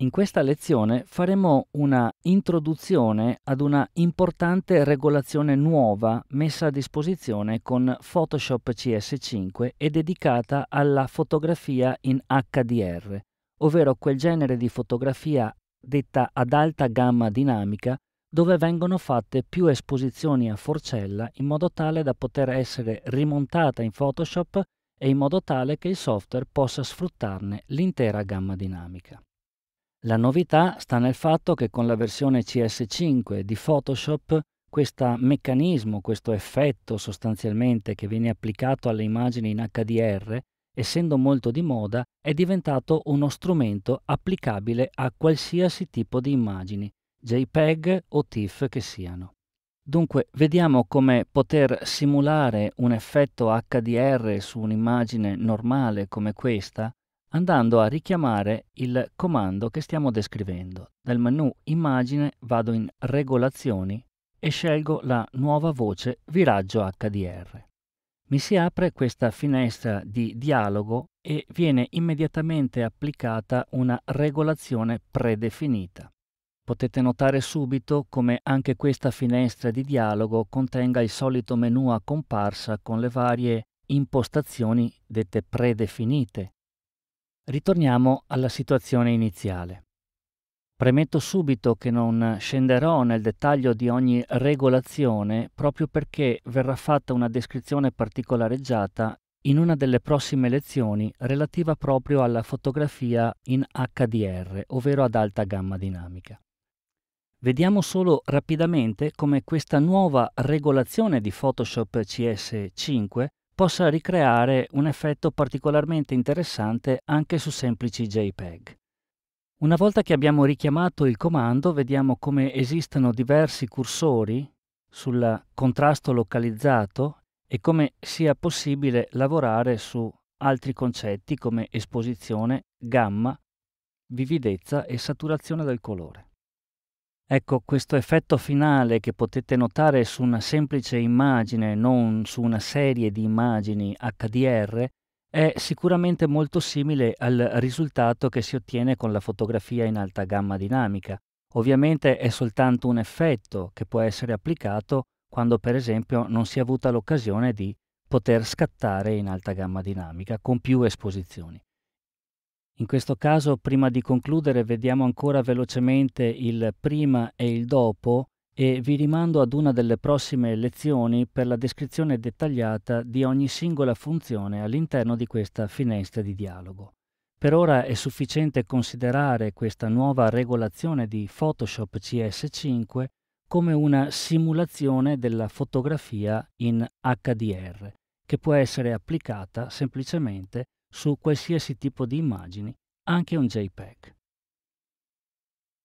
In questa lezione faremo una introduzione ad una importante regolazione nuova messa a disposizione con Photoshop CS5 e dedicata alla fotografia in HDR, ovvero quel genere di fotografia detta ad alta gamma dinamica dove vengono fatte più esposizioni a forcella in modo tale da poter essere rimontata in Photoshop e in modo tale che il software possa sfruttarne l'intera gamma dinamica. La novità sta nel fatto che con la versione CS5 di Photoshop questo meccanismo, questo effetto sostanzialmente che viene applicato alle immagini in HDR, essendo molto di moda, è diventato uno strumento applicabile a qualsiasi tipo di immagini, JPEG o TIFF che siano. Dunque, vediamo come poter simulare un effetto HDR su un'immagine normale come questa andando a richiamare il comando che stiamo descrivendo. Dal menu Immagine vado in Regolazioni e scelgo la nuova voce Viraggio HDR. Mi si apre questa finestra di dialogo e viene immediatamente applicata una regolazione predefinita. Potete notare subito come anche questa finestra di dialogo contenga il solito menu a comparsa con le varie impostazioni dette predefinite Ritorniamo alla situazione iniziale. Premetto subito che non scenderò nel dettaglio di ogni regolazione proprio perché verrà fatta una descrizione particolareggiata in una delle prossime lezioni relativa proprio alla fotografia in HDR, ovvero ad alta gamma dinamica. Vediamo solo rapidamente come questa nuova regolazione di Photoshop CS5 possa ricreare un effetto particolarmente interessante anche su semplici JPEG. Una volta che abbiamo richiamato il comando, vediamo come esistono diversi cursori sul contrasto localizzato e come sia possibile lavorare su altri concetti come esposizione, gamma, vividezza e saturazione del colore. Ecco, questo effetto finale che potete notare su una semplice immagine, non su una serie di immagini HDR, è sicuramente molto simile al risultato che si ottiene con la fotografia in alta gamma dinamica. Ovviamente è soltanto un effetto che può essere applicato quando per esempio non si è avuta l'occasione di poter scattare in alta gamma dinamica con più esposizioni. In questo caso, prima di concludere, vediamo ancora velocemente il prima e il dopo e vi rimando ad una delle prossime lezioni per la descrizione dettagliata di ogni singola funzione all'interno di questa finestra di dialogo. Per ora è sufficiente considerare questa nuova regolazione di Photoshop CS5 come una simulazione della fotografia in HDR, che può essere applicata semplicemente su qualsiasi tipo di immagini, anche un JPEG.